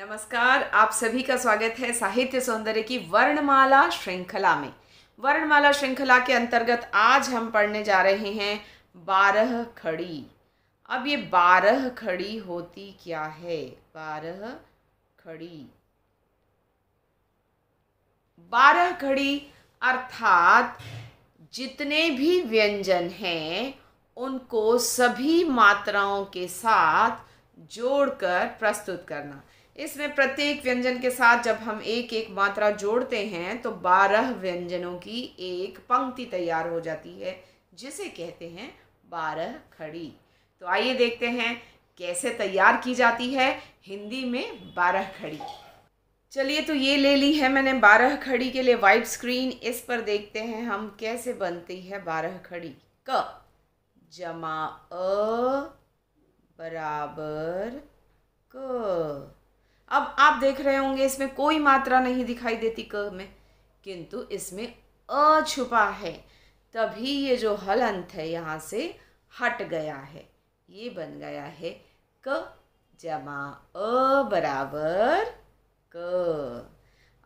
नमस्कार आप सभी का स्वागत है साहित्य सौंदर्य की वर्णमाला श्रृंखला में वर्णमाला श्रृंखला के अंतर्गत आज हम पढ़ने जा रहे हैं बारह खड़ी अब ये बारह खड़ी होती क्या है बारह खड़ी बारह खड़ी अर्थात जितने भी व्यंजन हैं उनको सभी मात्राओं के साथ जोड़कर प्रस्तुत करना इसमें प्रत्येक व्यंजन के साथ जब हम एक एक मात्रा जोड़ते हैं तो बारह व्यंजनों की एक पंक्ति तैयार हो जाती है जिसे कहते हैं बारह खड़ी तो आइए देखते हैं कैसे तैयार की जाती है हिंदी में बारह खड़ी चलिए तो ये ले ली है मैंने बारह खड़ी के लिए वाइट स्क्रीन इस पर देखते हैं हम कैसे बनती है बारह खड़ी क जमा अ बराबर क अब आप देख रहे होंगे इसमें कोई मात्रा नहीं दिखाई देती क में किंतु इसमें अ छुपा है तभी ये जो हलंत है यहाँ से हट गया है ये बन गया है क जमा अ बराबर क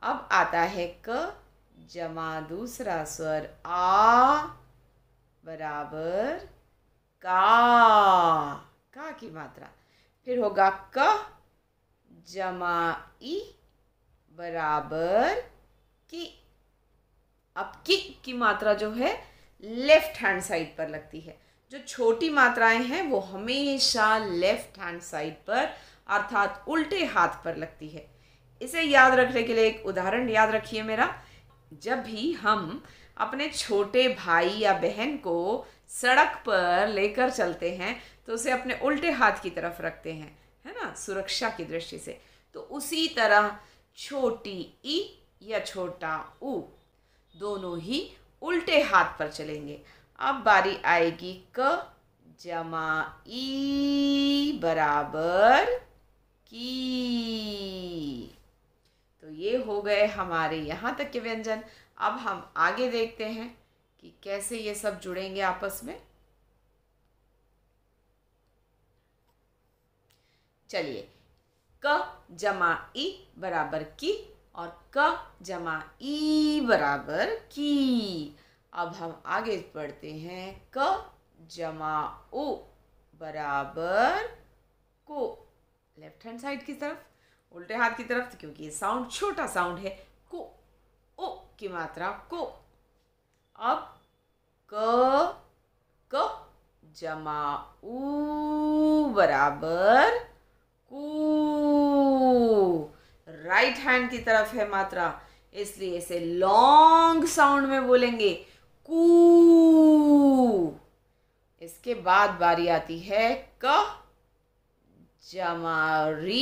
अब आता है क जमा दूसरा स्वर आ बराबर का का की मात्रा फिर होगा क जमाई बराबर की अब की की मात्रा जो है लेफ्ट हैंड साइड पर लगती है जो छोटी मात्राएं हैं वो हमेशा लेफ्ट हैंड साइड पर अर्थात उल्टे हाथ पर लगती है इसे याद रखने के लिए एक उदाहरण याद रखिए मेरा जब भी हम अपने छोटे भाई या बहन को सड़क पर लेकर चलते हैं तो उसे अपने उल्टे हाथ की तरफ रखते हैं है ना सुरक्षा की दृष्टि से तो उसी तरह छोटी ई या छोटा ऊ दोनों ही उल्टे हाथ पर चलेंगे अब बारी आएगी क जमा ई बराबर की तो ये हो गए हमारे यहाँ तक के व्यंजन अब हम आगे देखते हैं कि कैसे ये सब जुड़ेंगे आपस में चलिए क जमा ई बराबर की और क जमा ई बराबर की अब हम आगे बढ़ते हैं क जमा ओ बराबर को लेफ्ट हैंड साइड की तरफ उल्टे हाथ की तरफ क्योंकि ये साउंड छोटा साउंड है को ओ की मात्रा को अब क क जमा ऊ बराबर राइट हैंड की तरफ है मात्रा इसलिए इसे लॉन्ग साउंड में बोलेंगे कू इसके बाद बारी आती है क जमारी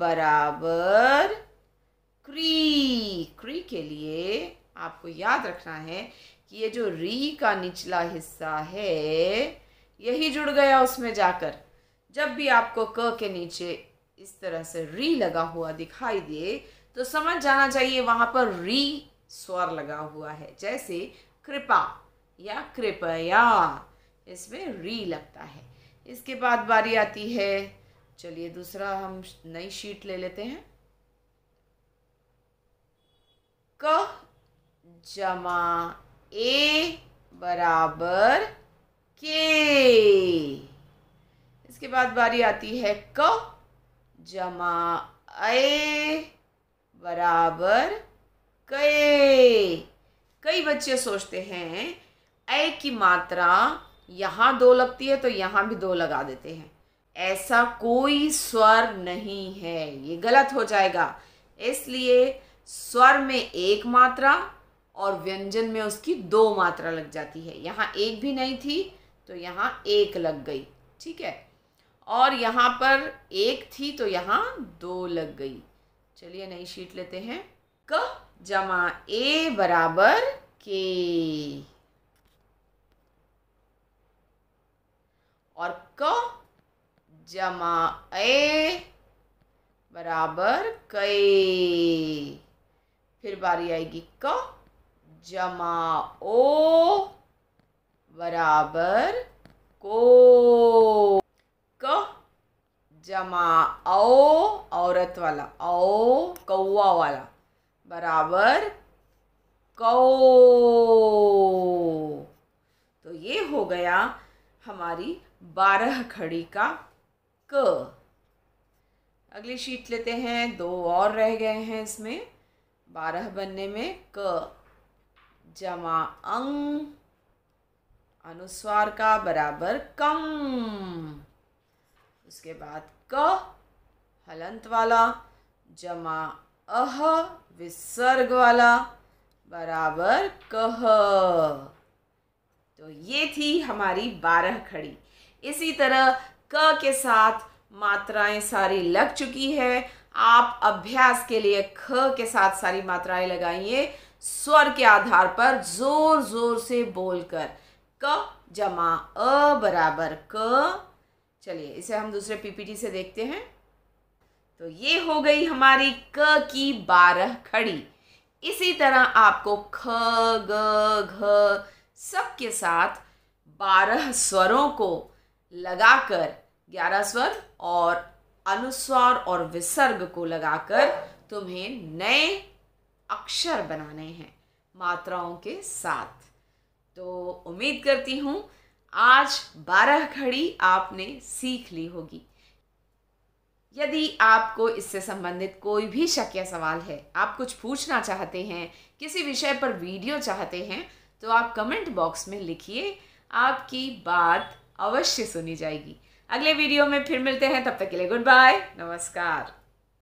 बराबर क्री क्री के लिए आपको याद रखना है कि ये जो री का निचला हिस्सा है यही जुड़ गया उसमें जाकर जब भी आपको क के नीचे इस तरह से री लगा हुआ दिखाई दे तो समझ जाना चाहिए वहां पर री स्वर लगा हुआ है जैसे कृपा या कृपया इसमें री लगता है इसके बाद बारी आती है चलिए दूसरा हम नई शीट ले लेते हैं क जमा ए बराबर के इसके बाद बारी आती है क जमा ए बराबर कई कई बच्चे सोचते हैं ए की मात्रा यहाँ दो लगती है तो यहाँ भी दो लगा देते हैं ऐसा कोई स्वर नहीं है ये गलत हो जाएगा इसलिए स्वर में एक मात्रा और व्यंजन में उसकी दो मात्रा लग जाती है यहाँ एक भी नहीं थी तो यहाँ एक लग गई ठीक है और यहाँ पर एक थी तो यहाँ दो लग गई चलिए नई शीट लेते हैं क जमा ए बराबर के और क जमा ए बराबर कई फिर बारी आएगी क जमा ओ बराबर को जमा औ औरत वाला औ कौआ वाला बराबर कौ तो ये हो गया हमारी बारह खड़ी का क अगली शीट लेते हैं दो और रह गए हैं इसमें बारह बनने में क जमा अंग अनुस्वार का बराबर कम उसके बाद क हलंत वाला जमा अह विसर्ग वाला बराबर कह तो ये थी हमारी बारह खड़ी इसी तरह क के साथ मात्राएं सारी लग चुकी है आप अभ्यास के लिए ख के साथ सारी मात्राएं लगाइए स्वर के आधार पर जोर जोर से बोलकर क जमा अ बराबर क चलिए इसे हम दूसरे पीपीटी से देखते हैं तो ये हो गई हमारी क की बारह खड़ी इसी तरह आपको ख ग घ सब के साथ बारह स्वरों को लगाकर ग्यारह स्वर और अनुस्वर और विसर्ग को लगाकर तुम्हें नए अक्षर बनाने हैं मात्राओं के साथ तो उम्मीद करती हूँ आज बारह घड़ी आपने सीख ली होगी यदि आपको इससे संबंधित कोई भी शक या सवाल है आप कुछ पूछना चाहते हैं किसी विषय पर वीडियो चाहते हैं तो आप कमेंट बॉक्स में लिखिए आपकी बात अवश्य सुनी जाएगी अगले वीडियो में फिर मिलते हैं तब तक के लिए गुड बाय नमस्कार